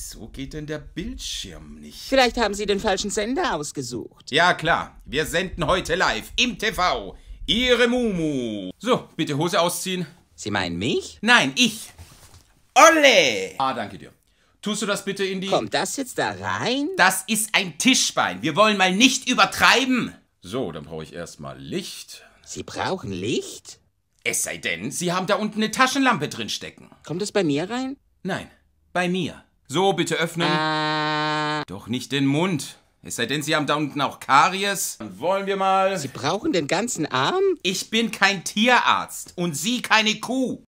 Wieso geht denn der Bildschirm nicht? Vielleicht haben Sie den falschen Sender ausgesucht. Ja, klar. Wir senden heute live im TV. Ihre Mumu. So, bitte Hose ausziehen. Sie meinen mich? Nein, ich. Olle! Ah, danke dir. Tust du das bitte in die... Kommt das jetzt da rein? Das ist ein Tischbein. Wir wollen mal nicht übertreiben. So, dann brauche ich erstmal Licht. Sie brauchen Licht? Es sei denn, Sie haben da unten eine Taschenlampe drinstecken. Kommt das bei mir rein? Nein, bei mir. So, bitte öffnen. Äh. Doch nicht den Mund. Es sei denn, Sie haben da unten auch Karies. Dann wollen wir mal. Sie brauchen den ganzen Arm? Ich bin kein Tierarzt und Sie keine Kuh.